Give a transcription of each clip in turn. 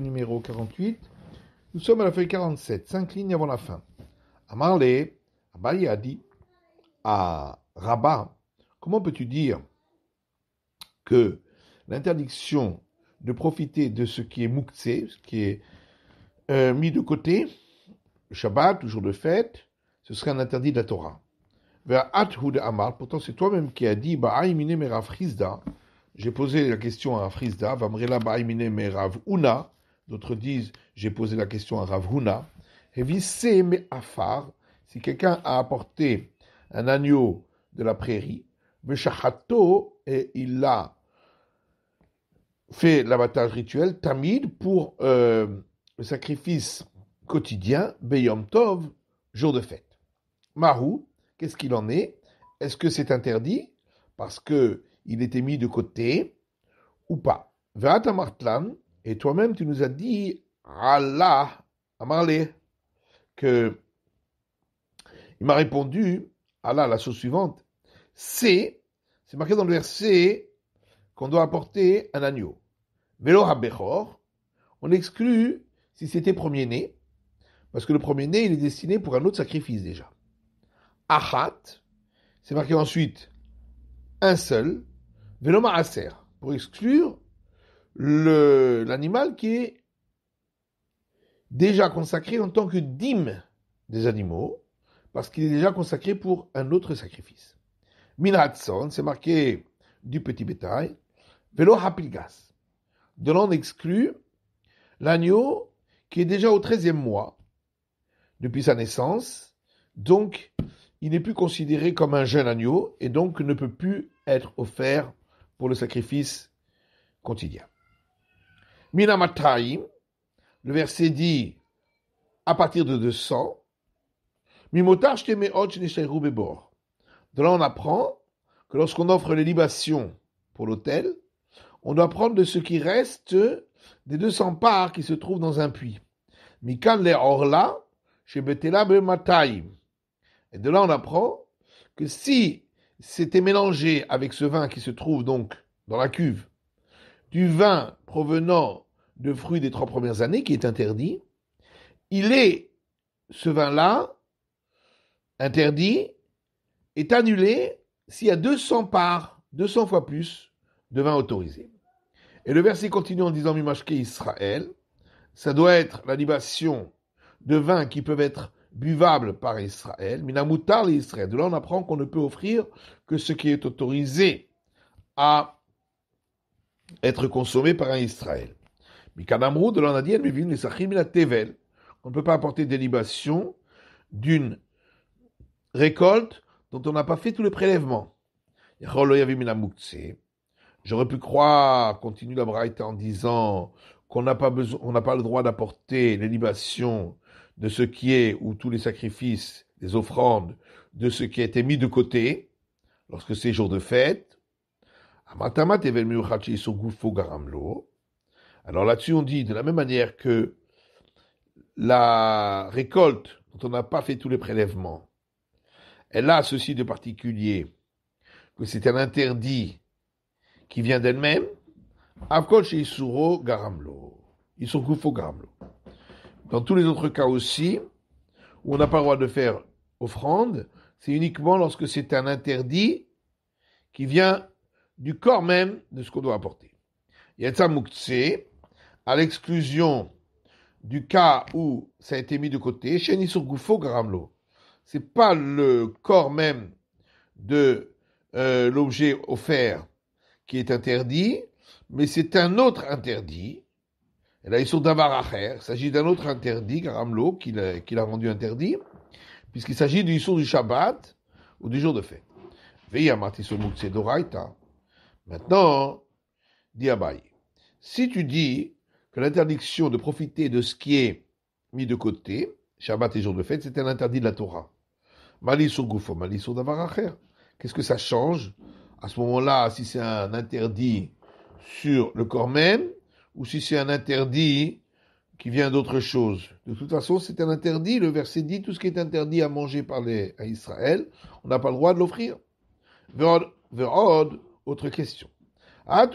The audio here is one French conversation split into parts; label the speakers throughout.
Speaker 1: numéro 48. Nous sommes à la feuille 47, cinq lignes avant la fin. Amarle, marley a dit à Rabat Comment peux-tu dire que l'interdiction de profiter de ce qui est Muktzé, ce qui est euh, mis de côté, le Shabbat, le jour de fête, ce serait un interdit de la Torah Vers Amar, pourtant c'est toi-même qui as dit merav Merafrizda j'ai posé la question à Frisda, Vamrela Rav Una, d'autres disent j'ai posé la question à Rav Huna, me Afar, si quelqu'un a apporté un agneau de la prairie, shachato et il a fait l'abattage rituel, Tamid, pour euh, le sacrifice quotidien, Beyom Tov, jour de fête. Marou, qu'est-ce qu'il en est Est-ce que c'est interdit Parce que il était mis de côté ou pas. Et toi-même, tu nous as dit, Allah, Amarle, que il m'a répondu, Allah, la chose suivante, c'est, c'est marqué dans le verset qu'on doit apporter un agneau. Velo on exclut si c'était premier-né, parce que le premier-né, il est destiné pour un autre sacrifice déjà. Achat, c'est marqué ensuite un seul, Vélo l'homme pour exclure l'animal qui est déjà consacré en tant que dîme des animaux, parce qu'il est déjà consacré pour un autre sacrifice. Minhatson, c'est marqué du petit bétail, velo hapilgas, de l'on exclut l'agneau qui est déjà au 13e mois depuis sa naissance, donc il n'est plus considéré comme un jeune agneau et donc ne peut plus être offert pour le sacrifice quotidien. le verset dit à partir de 200, Mimotar bebor. De là, on apprend que lorsqu'on offre les libations pour l'autel, on doit prendre de ce qui reste des 200 parts qui se trouvent dans un puits. Mikan le orla, Et de là, on apprend que si s'était mélangé avec ce vin qui se trouve donc dans la cuve, du vin provenant de fruits des trois premières années qui est interdit, il est, ce vin-là, interdit, est annulé s'il y a 200 parts, 200 fois plus de vin autorisé. Et le verset continue en disant Mimashke Israël, ça doit être la de vins qui peuvent être buvable par Israël, Minamutar les Israël. De là, on apprend qu'on ne peut offrir que ce qui est autorisé à être consommé par un Israël. Mais de on a dit, On ne peut pas apporter des libations d'une récolte dont on n'a pas fait tous les prélèvements. J'aurais pu croire, continue la Braïta en disant, qu'on n'a pas besoin, on n'a pas le droit d'apporter les libations de ce qui est, ou tous les sacrifices, les offrandes, de ce qui a été mis de côté, lorsque c'est jour de fête, alors là-dessus, on dit de la même manière que la récolte dont on n'a pas fait tous les prélèvements, elle a ceci de particulier, que c'est un interdit qui vient d'elle-même, Avkol Garamlo. Ils sont Garamlo. Dans tous les autres cas aussi, où on n'a pas le droit de faire offrande, c'est uniquement lorsque c'est un interdit qui vient du corps même de ce qu'on doit apporter. Yatsa à l'exclusion du cas où ça a été mis de côté, Sur Gufo Garamlo. C'est pas le corps même de euh, l'objet offert qui est interdit, mais c'est un autre interdit il s'agit d'un autre interdit, Garamlo, qu'il a rendu interdit, puisqu'il s'agit du histoire du Shabbat ou du jour de fête. Doraita. Maintenant, dit Abaye, si tu dis que l'interdiction de profiter de ce qui est mis de côté, Shabbat et jour de fête, c'est un interdit de la Torah. Mali sur Mali Qu'est-ce que ça change À ce moment-là, si c'est un interdit sur le corps même, ou si c'est un interdit qui vient d'autre chose. De toute façon, c'est un interdit. Le verset dit tout ce qui est interdit à manger par à Israël, on n'a pas le droit de l'offrir. autre question. Ben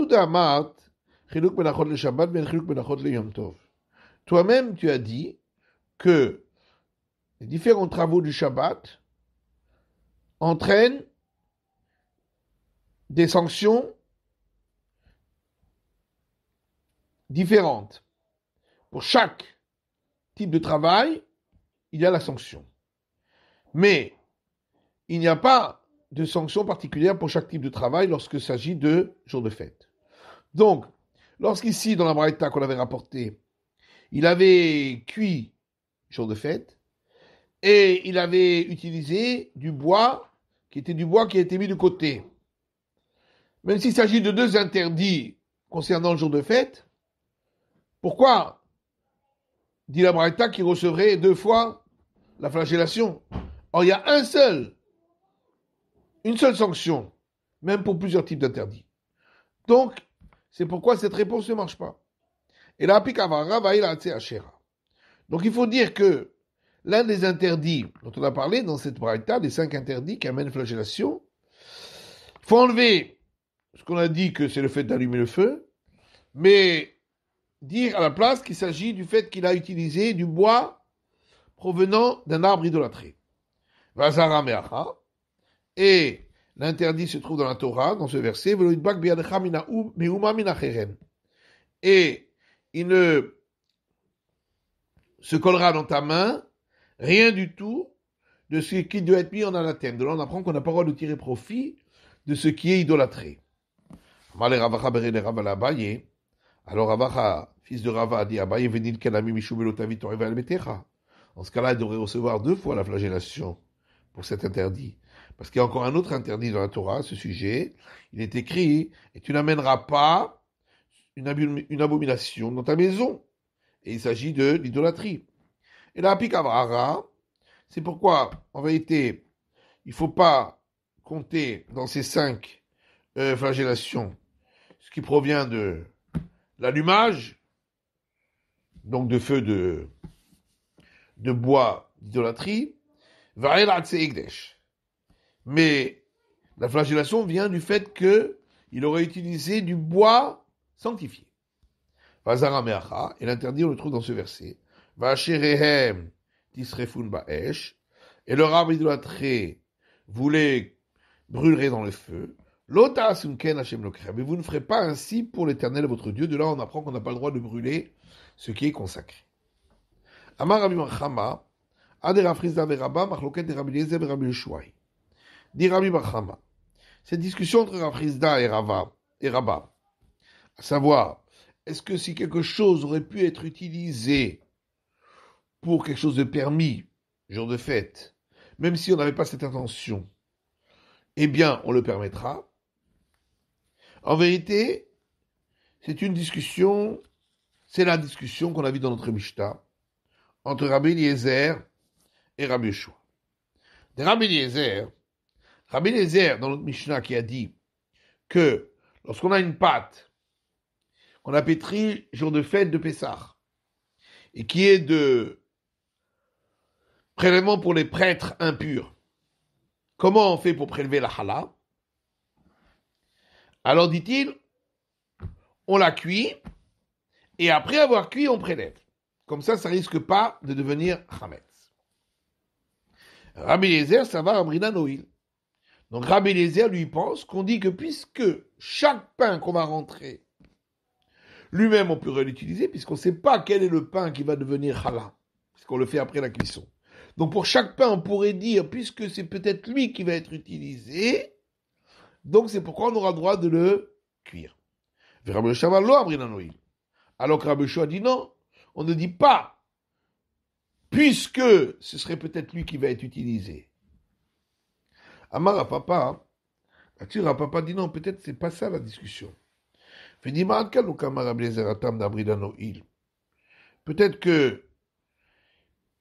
Speaker 1: Toi-même, tu as dit que les différents travaux du Shabbat entraînent des sanctions différentes, Pour chaque type de travail, il y a la sanction. Mais il n'y a pas de sanction particulière pour chaque type de travail lorsqu'il s'agit de jours de fête. Donc, lorsqu'ici, dans la Braïta qu'on avait rapporté, il avait cuit jour de fête et il avait utilisé du bois qui était du bois qui a été mis de côté. Même s'il s'agit de deux interdits concernant le jour de fête, pourquoi dit la Braïta qui recevrait deux fois la flagellation Or, il y a un seul, une seule sanction, même pour plusieurs types d'interdits. Donc, c'est pourquoi cette réponse ne marche pas. Et là, Donc, il faut dire que l'un des interdits dont on a parlé dans cette braïta, des cinq interdits qui amènent flagellation, faut enlever ce qu'on a dit que c'est le fait d'allumer le feu, mais dire à la place qu'il s'agit du fait qu'il a utilisé du bois provenant d'un arbre idolâtré. Vazara Et l'interdit se trouve dans la Torah, dans ce verset. Et il ne se collera dans ta main rien du tout de ce qui doit être mis en anathème. De là, on apprend qu'on n'a pas le droit de tirer profit de ce qui est idolâtré. Alors Ravacha, fils de Rava, dit Abaye venil kanami mishubelotavit al En ce cas-là, il devrait recevoir deux fois la flagellation pour cet interdit. Parce qu'il y a encore un autre interdit dans la Torah à ce sujet. Il est écrit Et tu n'amèneras pas une, abomination dans ta maison. Et il s'agit de l'idolâtrie. Et la Pikavara, c'est pourquoi, en vérité, il ne faut pas compter dans ces cinq euh, flagellations ce qui provient de l'allumage, donc de feu de, de bois d'idolâtrie, mais la flagellation vient du fait que il aurait utilisé du bois sanctifié. Et l'interdit, on le trouve dans ce verset. Et le arbre idolâtré voulait brûler dans le feu. Mais vous ne ferez pas ainsi pour l'Éternel votre Dieu. De là, on apprend qu'on n'a pas le droit de brûler ce qui est consacré. Amar Rabbi Machama, Machloket Dit Rabbi Machama. Cette discussion entre Rafrizda et et Rabba, à savoir, est-ce que si quelque chose aurait pu être utilisé pour quelque chose de permis, jour de fête, même si on n'avait pas cette intention, eh bien, on le permettra. En vérité, c'est une discussion, c'est la discussion qu'on a vue dans notre Mishnah entre Rabbi Eliezer et Rabbi Yeshua. De Rabbi Eliezer, Rabbi dans notre Mishnah, qui a dit que lorsqu'on a une pâte qu'on a pétri jour de fête de Pessah, et qui est de prélèvement pour les prêtres impurs, comment on fait pour prélever la halal alors dit-il, on la cuit, et après avoir cuit, on prélève. Comme ça, ça risque pas de devenir Hametz. Rabbi Lézer, ça va Brina Noïl. Donc Rabbi Lézer lui pense qu'on dit que puisque chaque pain qu'on va rentrer, lui-même on pourrait l'utiliser, puisqu'on ne sait pas quel est le pain qui va devenir Hala, puisqu'on le fait après la cuisson. Donc pour chaque pain, on pourrait dire, puisque c'est peut-être lui qui va être utilisé, donc c'est pourquoi on aura droit de le cuire. Alors que Rabbi a dit non, on ne dit pas, puisque ce serait peut-être lui qui va être utilisé. Amara papa, papa dit non, peut-être c'est pas ça la discussion. Peut-être que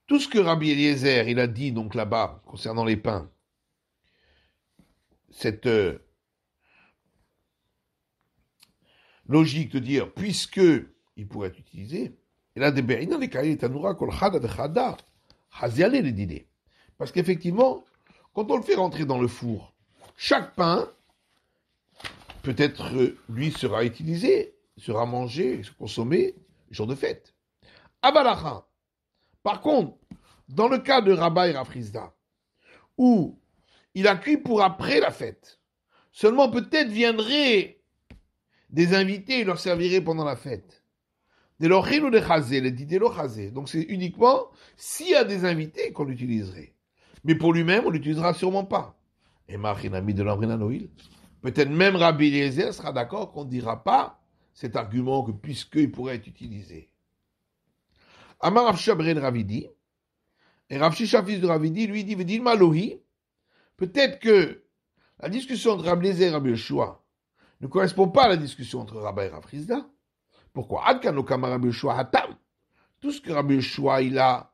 Speaker 1: tout ce que Rabbi Eliezer il a dit donc là-bas concernant les pains, cette euh, logique de dire, puisque il pourrait être utilisé, et là, les Parce qu'effectivement, quand on le fait rentrer dans le four, chaque pain, peut-être, euh, lui, sera utilisé, sera mangé, consommé, jour de fête. Abalacha. Par contre, dans le cas de Rabba et Rafrizda, où il a cuit pour après la fête, seulement peut-être viendrait des invités, il leur servirait pendant la fête. De ou de chazé, le dit Donc c'est uniquement s'il y a des invités qu'on l'utiliserait. Mais pour lui-même, on l'utilisera sûrement pas. Et Machinami de l'Amrinanoïl. Peut-être même Rabbi Eliezer sera d'accord qu'on ne dira pas cet argument que puisqu'il pourrait être utilisé. Amar Shabrin Ravidi. Et fils de Ravidi, lui dit, Peut-être que la discussion de Rabbi Eliezer et Rabbi Yeshua, ne correspond pas à la discussion entre Rabba et Rafrizda. Pourquoi Tout ce que Rabbi Yeshua, il a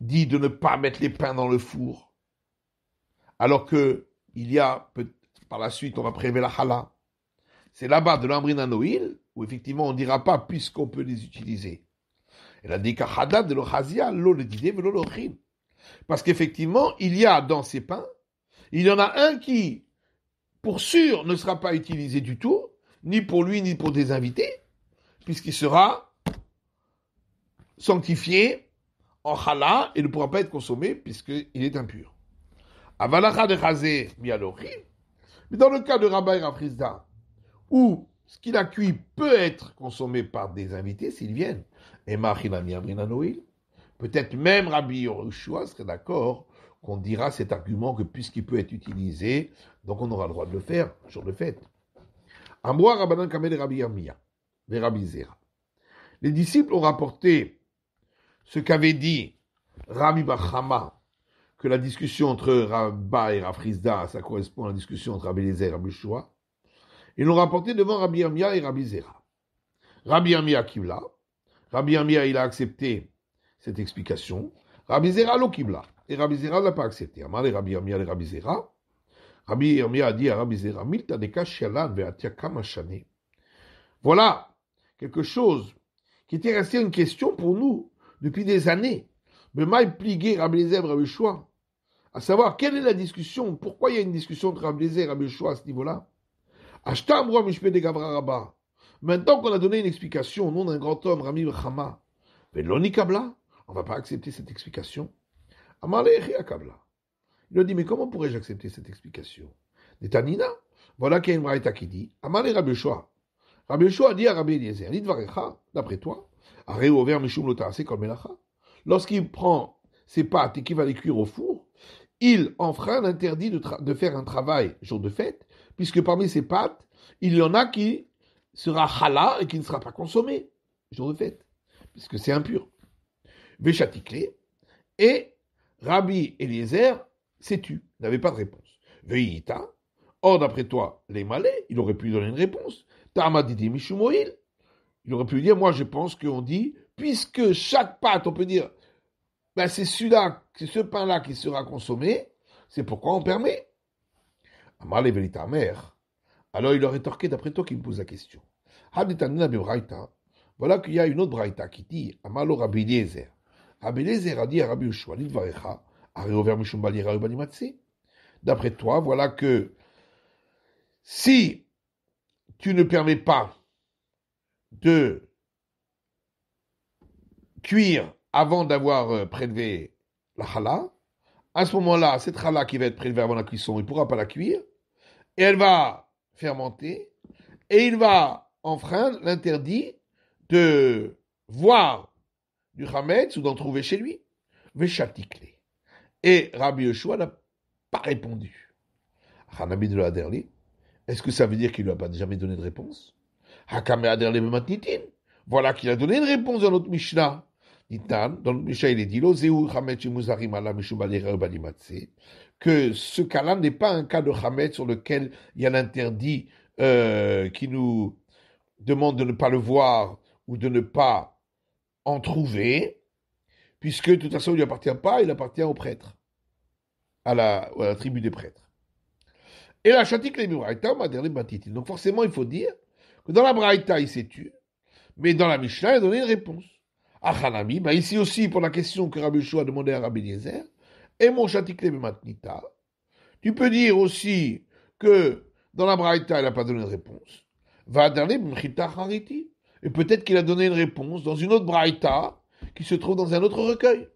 Speaker 1: dit de ne pas mettre les pains dans le four, alors que il y a, par la suite, on va prélever la challah. C'est là-bas de l'Ambrinanoïl, noïl, où effectivement on ne dira pas puisqu'on peut les utiliser. Elle a dit de l'eau le Parce qu'effectivement, il y a dans ces pains, il y en a un qui pour sûr, ne sera pas utilisé du tout, ni pour lui, ni pour des invités, puisqu'il sera sanctifié en halal et ne pourra pas être consommé, puisqu'il est impur. Avalacha de Chazé, mais dans le cas de Rabbi Rafrizda, où ce qu'il a cuit peut être consommé par des invités s'ils viennent, et peut-être même Rabbi Yorushua serait d'accord qu'on dira cet argument que puisqu'il peut être utilisé donc on aura le droit de le faire, jour de fête. Amboa Rabbanan Kamel Rabbi Rabbi Zera. Les disciples ont rapporté ce qu'avait dit Rabbi Bachama, que la discussion entre Rabba et Rafrizda, ça correspond à la discussion entre Rabbi Lézer et Rabbi Shua. Ils l'ont rapporté devant Rabbi Yamia et Rabbi Zera. Rabbi Yamia Kibla. Rabbi Yamia, il a accepté cette explication. Rabbi Zera l'Okibla. Kibla. Et Rabbi Zera ne l'a pas accepté. Amal et Rabbi et Rabbi Zera à Voilà quelque chose qui était resté une question pour nous depuis des années. Mais mal pligué Rabbi Zer, Rabbi choix. à savoir quelle est la discussion, pourquoi il y a une discussion entre Rabbi et Rabbi à ce niveau-là. Maintenant qu'on a donné une explication au nom d'un grand homme, Rami Rama, mais on ne va pas accepter cette explication. Kabla. Il a dit, mais comment pourrais-je accepter cette explication Netanina, voilà qu'il y a une braïta qui dit, Amale Rabbi Ochoa. Rabbi Ochoa dit à Rabbi Eliezer, d'après toi, comme Lorsqu'il prend ses pâtes et qu'il va les cuire au four, il enfreint l'interdit de, faire un travail jour de fête, puisque parmi ses pâtes, il y en a qui sera halal et qui ne sera pas consommé jour de fête, puisque c'est impur. Véchatiklé. Et Rabbi Eliezer sais-tu n'avait pas de réponse. Veïta, or d'après toi, les Malais, il aurait pu donner une réponse. Tamadidi Mishumoil, il aurait pu dire, moi je pense qu'on dit, puisque chaque pâte, on peut dire, ben c'est celui-là, c'est ce pain-là qui sera consommé, c'est pourquoi on permet. Amalé Velita mère. Alors il aurait torqué d'après toi qui me pose la question. Voilà qu'il y a une autre braïta qui dit Amalo Rabbi Eliezer. a dit à Rabbi D'après toi, voilà que si tu ne permets pas de cuire avant d'avoir euh, prélevé la challah, à ce moment-là, cette challah qui va être prélevée avant la cuisson, il ne pourra pas la cuire, et elle va fermenter, et il va enfreindre l'interdit de voir du Hamed, ou d'en trouver chez lui. Mais Veshatikle. Et Rabbi Yeshua n'a pas répondu. Hanabi de est-ce que ça veut dire qu'il ne lui a pas jamais donné de réponse Hakame Aderli matnitin. Voilà qu'il a donné une réponse dans notre Mishnah. Nitan, dans notre Mishnah, il est dit que ce cas-là n'est pas un cas de Hamet sur lequel il y a l'interdit euh, qui nous demande de ne pas le voir ou de ne pas en trouver puisque de toute façon, il ne appartient pas, il appartient aux prêtres. à la, tribu des prêtres. Et la chatique les matitin. Donc forcément, il faut dire que dans la Braïta, il s'est tué, mais dans la Mishnah, il a donné une réponse. Achanami, ah, bah ici aussi, pour la question que Rabbi Shua a demandé à Rabbi Yezer, et mon chatique matnita, tu peux dire aussi que dans la Braïta, il n'a pas donné une réponse. Va hariti. Et peut-être qu'il a donné une réponse dans une autre Braïta, qui se trouve dans un autre recueil.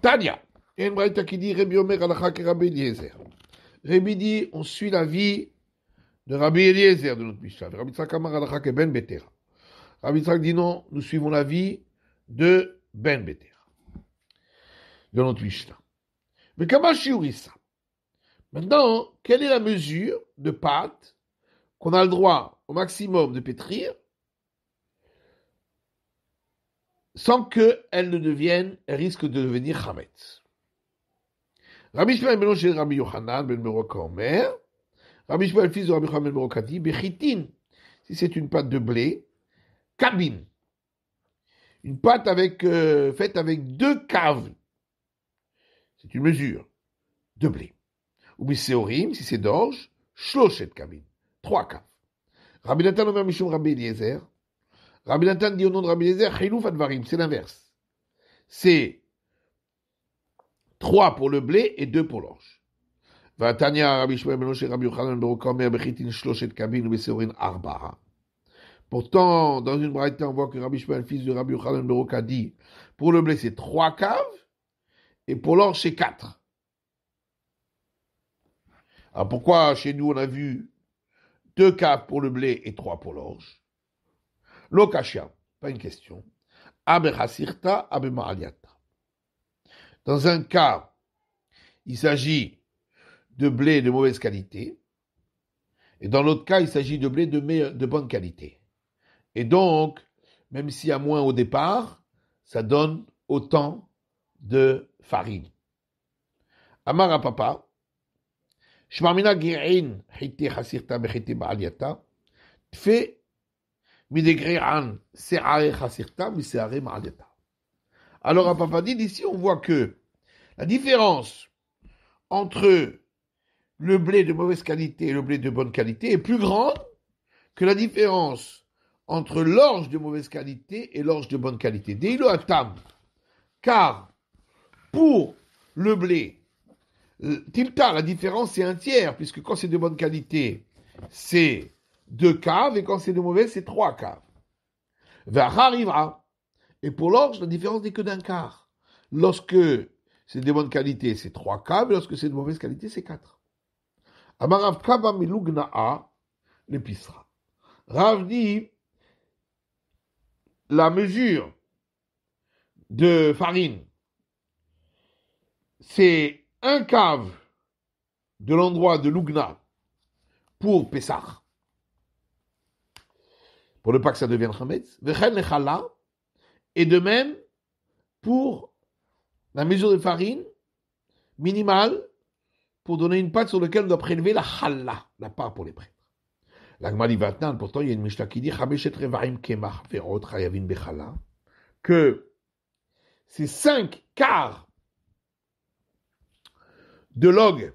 Speaker 1: Tania, une qui dit Rabbi Omer Rabbi Eliezer. Rabbi dit on suit la vie de Rabbi Eliezer de notre Mishnah. Rabbi Tzak Amar et Ben Betera. Rabbi Tzak dit non, nous suivons la vie de Ben Beter de notre Mishnah. Mais comment ça Maintenant, quelle est la mesure de pâte qu'on a le droit au maximum de pétrir sans qu'elle ne devienne, elle risque de devenir Hamet. Rabbi Shmuel ben chez Rabbi Yohanan ben en mer. Rabbi le fils de Rabbi Yochanan ben Meroka dit, si c'est une pâte de blé, cabine. Une pâte avec, euh, faite avec deux caves. C'est une mesure de blé. Ou biséorim, si c'est d'orge, shlochet cabine. Trois caves. Rabbi Nathan Omer Mishum Rabbi Eliezer, Rabbi Nathan dit au nom de Rabbi Lezer, Chilouf c'est l'inverse. C'est 3 pour le blé et 2 pour l'orge. Pourtant, dans une braïta, on voit que Rabbi Shmuel, fils de Rabbi Yochanan ben a dit pour le blé, c'est trois caves, et pour l'orge, c'est quatre. Alors pourquoi chez nous, on a vu deux caves pour le blé et trois pour l'orge Lokashia, pas une question. Hasirta, Dans un cas, il s'agit de blé de mauvaise qualité, et dans l'autre cas, il s'agit de blé de, bonne qualité. Et donc, même s'il y a moins au départ, ça donne autant de farine. Amara papa, Girin, Hiti Hasirta, fait alors, à papa dit, ici, on voit que la différence entre le blé de mauvaise qualité et le blé de bonne qualité est plus grande que la différence entre l'orge de mauvaise qualité et l'orge de bonne qualité. Car pour le blé, euh, tilta, la différence c'est un tiers, puisque quand c'est de bonne qualité, c'est deux caves, et quand c'est de mauvais, c'est trois caves. Vers arrivera. Et pour l'orge, la différence n'est que d'un quart. Lorsque c'est de bonne qualité, c'est trois caves, et lorsque c'est de mauvaise qualité, c'est quatre. Amarav Rav dit, la mesure de farine, c'est un cave de l'endroit de Lugna pour Pessah pour ne pas que ça devienne chametz. Et de même pour la mesure de farine minimale pour donner une pâte sur laquelle on doit prélever la challah, la part pour les prêtres. L'agmali vatnan, pourtant, il y a une mishnah qui dit que ces cinq quarts de log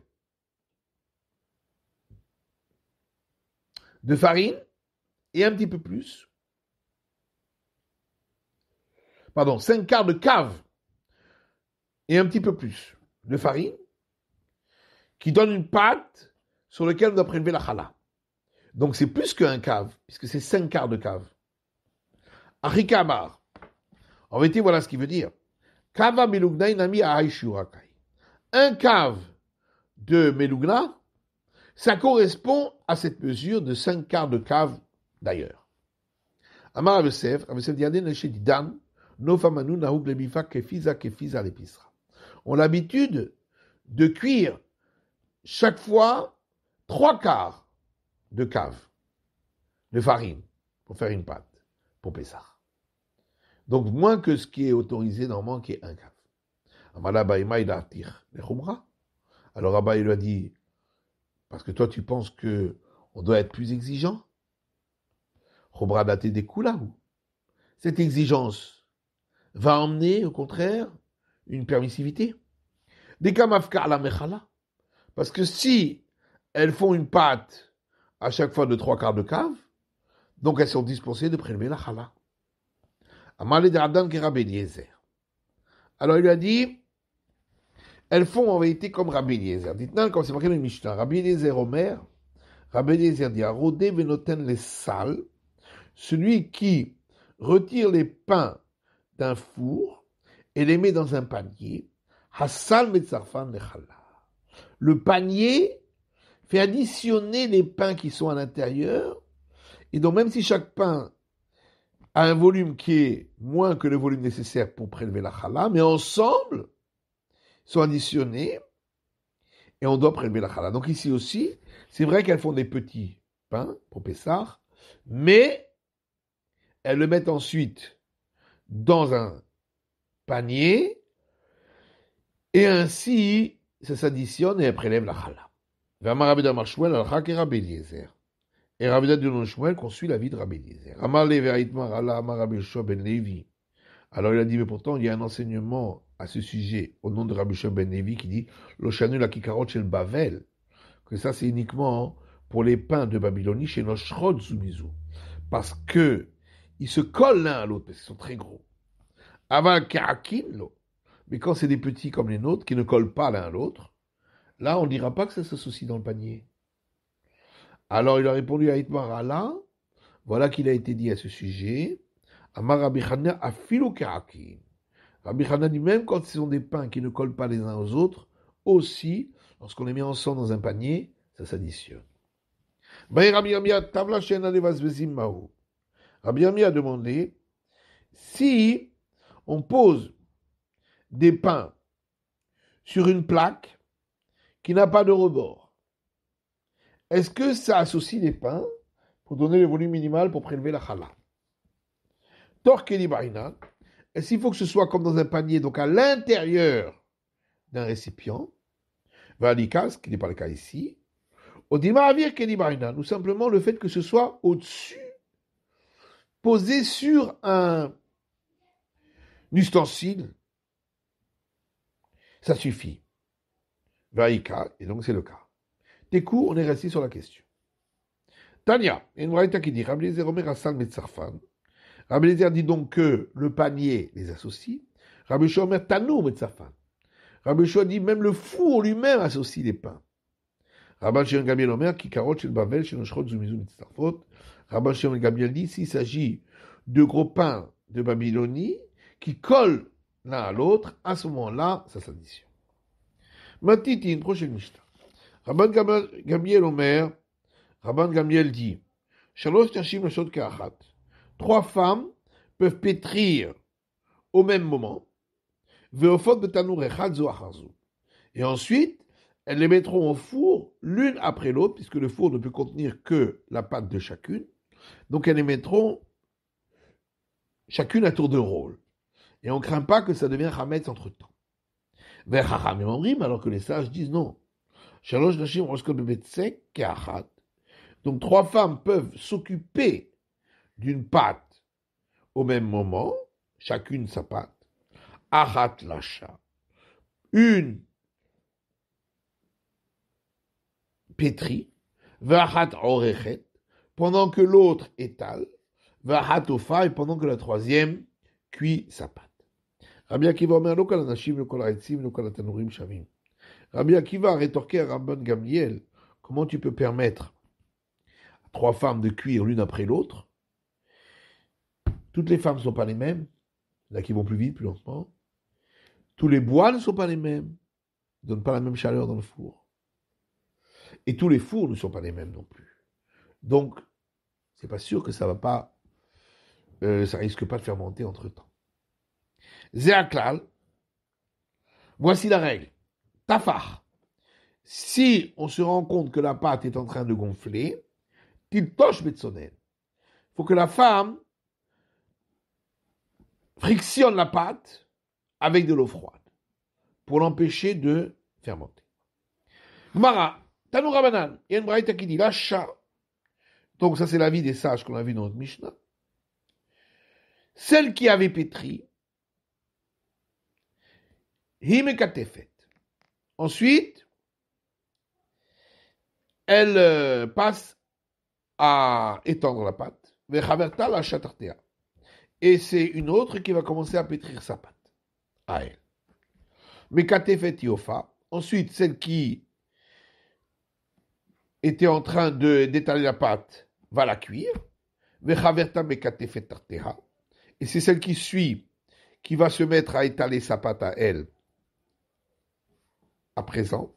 Speaker 1: de farine et un petit peu plus. Pardon, 5 quarts de cave et un petit peu plus de farine qui donne une pâte sur laquelle on doit prélever la chala. Donc c'est plus qu'un cave, puisque c'est 5 quarts de cave. Arikamar. En vérité, voilà ce qu'il veut dire. Kava inami Un cave de melugna, ça correspond à cette mesure de 5 quarts de cave d'ailleurs. Amar Yosef, Yosef dit Dan, On a l'habitude de cuire chaque fois trois quarts de cave de farine pour faire une pâte pour Pessah. Donc moins que ce qui est autorisé normalement, qui est un cave. Alors Abba, il lui a dit, parce que toi tu penses que on doit être plus exigeant cette exigence va emmener, au contraire, une permissivité. Parce que si elles font une pâte à chaque fois de trois quarts de cave, donc elles sont dispensées de prélever la chala. Alors il lui a dit, elles font en vérité comme Rabbi Dites-nous comme c'est marqué dans le Mishnah. Rabbi Eliezer Omer, Rabbi Eliezer dit, Rodé venoten les salles, celui qui retire les pains d'un four et les met dans un panier, Hassan Metzarfan Le panier fait additionner les pains qui sont à l'intérieur, et donc même si chaque pain a un volume qui est moins que le volume nécessaire pour prélever la challah, mais ensemble, ils sont additionnés, et on doit prélever la challah. Donc ici aussi, c'est vrai qu'elles font des petits pains pour Pessah, mais elles le mettent ensuite dans un panier et ainsi ça s'additionne et elles prélèvent la challah. Et Rabbi de Shmuel conçut la vie de Rabbi Nevi. Ben Alors il a dit, mais pourtant il y a un enseignement à ce sujet au nom de Rabbi Shua ben Levi qui dit, shel Bavel, que ça c'est uniquement pour les pains de Babylonie chez Noshrod Parce que ils se collent l'un à l'autre parce qu'ils sont très gros. Avant Mais quand c'est des petits comme les nôtres qui ne collent pas l'un à l'autre, là on ne dira pas que ça se soucie dans le panier. Alors il a répondu à Itmar Allah, voilà qu'il a été dit à ce sujet. Amar Rabbi a Kaakin. Rabbi Hanna dit même quand ce sont des pains qui ne collent pas les uns aux autres, aussi, lorsqu'on les met ensemble dans un panier, ça s'additionne bien mis a demandé si on pose des pains sur une plaque qui n'a pas de rebord, est-ce que ça associe les pains pour donner le volume minimal pour prélever la challah Torkeli Barina, est-ce qu'il faut que ce soit comme dans un panier, donc à l'intérieur d'un récipient ce qui n'est pas le cas ici. Odima Avir ou simplement le fait que ce soit au-dessus posé sur un ustensile, ça suffit. Vaïka, et donc c'est le cas. Des coups, on est resté sur la question. Tania, une vraie qui dit Rabelaiser Omer Hassan Metzarfan. Rabelaiser dit donc que le panier les associe. Rabelaiser Omer Tano Metzarfan. Rabelaiser dit même le four lui-même associe les pains. Rabbi Shimon Gabriel Omer, qui carotte chez le Bavel, chez zu Zumizou, Mitzarfot. Rabban Shimon ben Gabriel dit, s'il s'agit de gros pains de Babylonie qui collent l'un à l'autre, à ce moment-là, ça s'additionne. Matiti, une prochaine Mishnah. Rabban ben Gamliel Omer, Rabban ben Gamliel dit, Shalosh Tashim Trois femmes peuvent pétrir au même moment. Et ensuite, elles les mettront au four l'une après l'autre, puisque le four ne peut contenir que la pâte de chacune. Donc elles les mettront chacune à tour de rôle. Et on craint pas que ça devienne Hametz entre temps. Vers alors que les sages disent non. Donc trois femmes peuvent s'occuper d'une pâte au même moment, chacune sa pâte. Ahat Lacha. Une pétrie. Orechet pendant que l'autre étale, va hatofa, et pendant que la troisième cuit sa pâte. Rabbi Akiva Rabbi Akiva rétorqué à Rabban Gamliel, comment tu peux permettre à trois femmes de cuire l'une après l'autre Toutes les femmes ne sont pas les mêmes, là qui vont plus vite, plus lentement. Tous les bois ne sont pas les mêmes, ne donnent pas la même chaleur dans le four. Et tous les fours ne sont pas les mêmes non plus. Donc, c'est pas sûr que ça va pas, euh, ça risque pas de fermenter entre temps. Zéaklal, voici la règle. Tafar. Si on se rend compte que la pâte est en train de gonfler, touche Il faut que la femme frictionne la pâte avec de l'eau froide pour l'empêcher de fermenter. Mara, Tanoura Rabanan. il y a donc ça c'est vie des sages qu'on a vu dans notre Mishnah. Celle qui avait pétri, Himekatefet. Ensuite, elle euh, passe à étendre la pâte, la Et c'est une autre qui va commencer à pétrir sa pâte à elle. Mekatefet Yofa. Ensuite, celle qui était en train d'étaler la pâte, va la cuire. Et c'est celle qui suit, qui va se mettre à étaler sa pâte à elle à présent.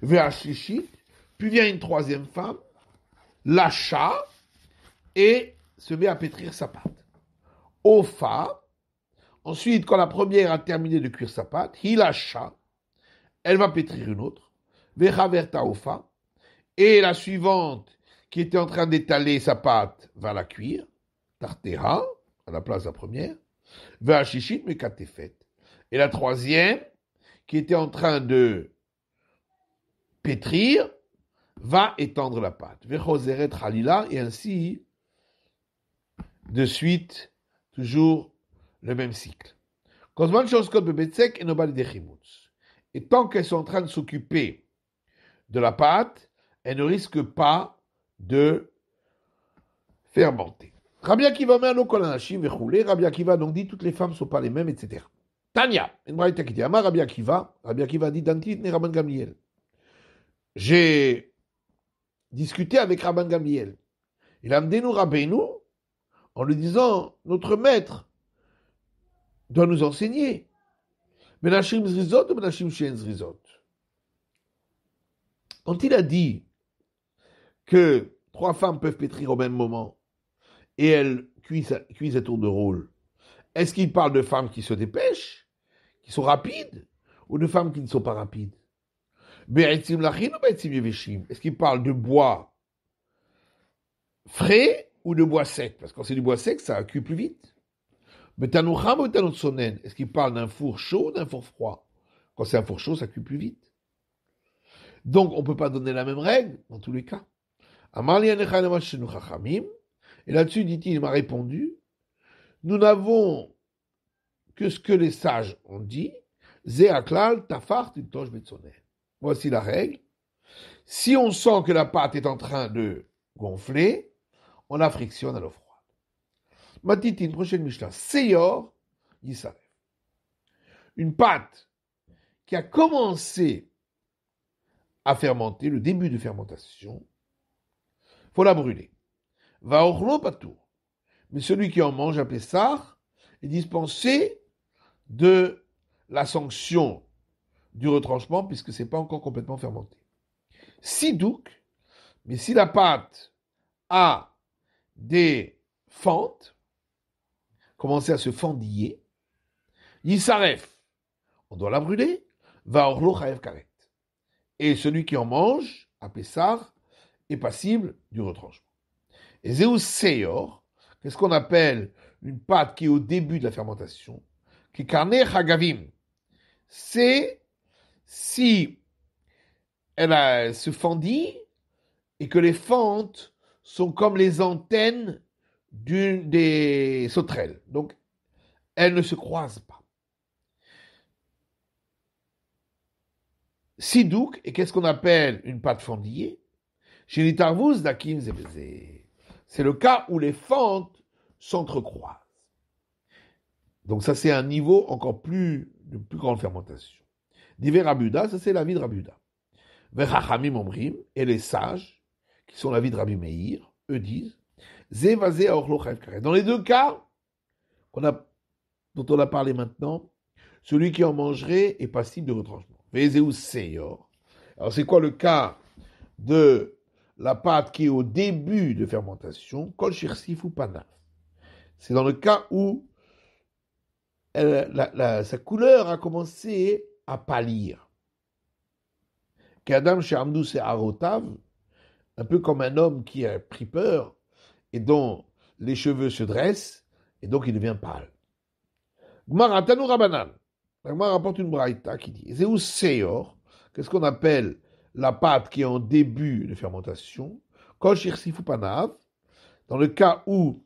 Speaker 1: Puis vient une troisième femme, l'achat, et se met à pétrir sa pâte. Ofa, ensuite, quand la première a terminé de cuire sa pâte, il elle va pétrir une autre. et la suivante, qui était en train d'étaler sa pâte, va la cuire, tartera, à la place de la première, va à chichit, mais fait Et la troisième, qui était en train de pétrir, va étendre la pâte. halila, et ainsi, de suite, toujours le même cycle. Et tant qu'elles sont en train de s'occuper de la pâte, elles ne risquent pas de fermenter. Rabbi Akiva Rabbi Akiva donc dit toutes les femmes ne sont pas les mêmes, etc. Tania, Rabbi Akiva, Rabbi Akiva dit Dantit ne Rabban Gamliel. J'ai discuté avec Rabban Gamliel. Il a amené nous Rabbeinu en lui disant Notre maître doit nous enseigner. Menachim Zrizot ou Menachim Shen Zrizot Quand il a dit que trois femmes peuvent pétrir au même moment et elles cuisent, cuisent à tour de rôle, est-ce qu'il parle de femmes qui se dépêchent, qui sont rapides, ou de femmes qui ne sont pas rapides Est-ce qu'il parle de bois frais ou de bois sec Parce que quand c'est du bois sec, ça cuit plus vite. Mais est-ce qu'il parle d'un four chaud ou d'un four froid Quand c'est un four chaud, ça cuit plus vite. Donc on ne peut pas donner la même règle dans tous les cas. Et là-dessus, dit-il, il m'a répondu, nous n'avons que ce que les sages ont dit, Voici la règle. Si on sent que la pâte est en train de gonfler, on la frictionne à l'eau froide. une prochaine Michelin, Seyor, Yisarev. Une pâte qui a commencé à fermenter, le début de fermentation, faut la brûler. Va pas tout. Mais celui qui en mange à Pessah est dispensé de la sanction du retranchement puisque c'est pas encore complètement fermenté. Si douk, mais si la pâte a des fentes, commencé à se fendiller, il Yisaref, on doit la brûler, va orlo karet. Et celui qui en mange, à Pessah, est passible du retranchement. Et Zeus Seyor, qu'est-ce qu'on appelle une pâte qui est au début de la fermentation, qui carné Hagavim, c'est si elle, a, se fendit et que les fentes sont comme les antennes d'une des sauterelles. Donc, elles ne se croisent pas. Sidouk et qu'est-ce qu'on appelle une pâte fendillée c'est le cas où les fentes s'entrecroisent. Donc ça, c'est un niveau encore plus de plus grande fermentation. Diver Rabuda, ça c'est la vie de Rabuda. Verachamim et les sages, qui sont la vie de Rabbi Meir, eux disent, Dans les deux cas, a, dont on a parlé maintenant, celui qui en mangerait est passible de retranchement. ou Seyor. Alors c'est quoi le cas de la pâte qui est au début de fermentation, kol shirsif ou pana. C'est dans le cas où elle, la, sa couleur a commencé à pâlir. Kadam Shamdou se Arotav, un peu comme un homme qui a pris peur et dont les cheveux se dressent et donc il devient pâle. Gmara Rabanan. Gmar Gmara une braïta qui dit où Seyor, qu'est-ce qu'on appelle la pâte qui est en début de fermentation, dans le cas où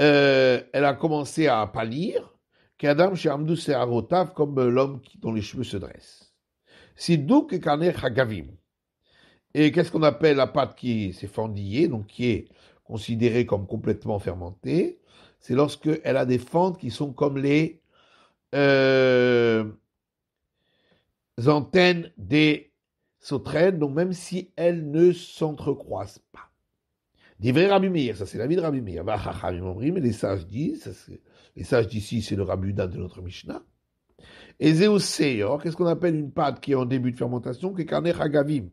Speaker 1: euh, elle a commencé à pâlir, Kadam se comme l'homme dont les cheveux se dressent. Sidouk hagavim. Et qu'est-ce qu'on appelle la pâte qui s'est fendillée, donc qui est considérée comme complètement fermentée C'est lorsque elle a des fentes qui sont comme les, euh, antennes des sauterelles, donc même si elles ne s'entrecroisent pas. Divrei Rabbi ça c'est la vie de Rabbi mais les sages disent, les sages d'ici c'est le Rabuda de notre Mishnah. Et Zéoséor, qu'est-ce qu'on appelle une pâte qui est en début de fermentation, qui est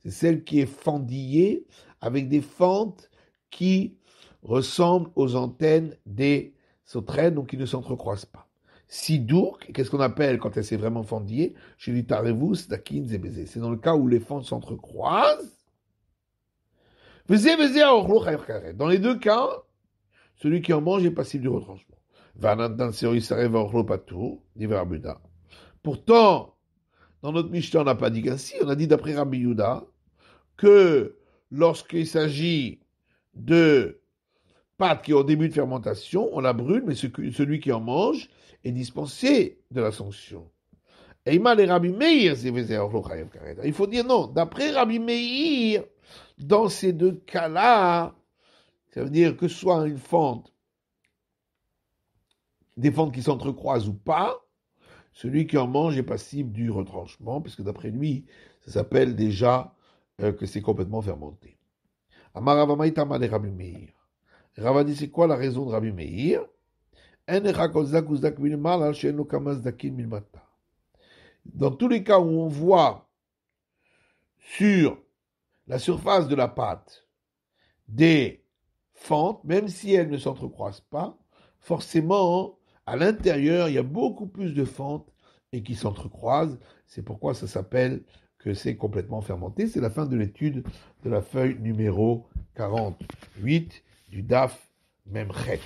Speaker 1: C'est celle qui est fendillée avec des fentes qui ressemblent aux antennes des sauterelles, donc qui ne s'entrecroisent pas si dur, qu'est-ce qu'on appelle quand elle s'est vraiment fendillée Chez C'est dans le cas où les fentes s'entrecroisent. Dans les deux cas, celui qui en mange est passif du retranchement. Pourtant, dans notre Mishnah, on n'a pas dit qu'ainsi, on a dit d'après Rabbi Yuda que lorsqu'il s'agit de pâte qui est au début de fermentation, on la brûle, mais celui qui en mange est dispensé de la sanction. Il faut dire non. D'après Rabbi Meir, dans ces deux cas-là, ça veut dire que soit une fente, des fentes qui s'entrecroisent ou pas, celui qui en mange est passible du retranchement, puisque d'après lui, ça s'appelle déjà euh, que c'est complètement fermenté. Rabbi Meir. Ravadi, c'est quoi la raison de Rabbi Meir dans tous les cas où on voit sur la surface de la pâte des fentes, même si elles ne s'entrecroisent pas, forcément, à l'intérieur, il y a beaucoup plus de fentes et qui s'entrecroisent. C'est pourquoi ça s'appelle que c'est complètement fermenté. C'est la fin de l'étude de la feuille numéro 48 du DAF même Memchet.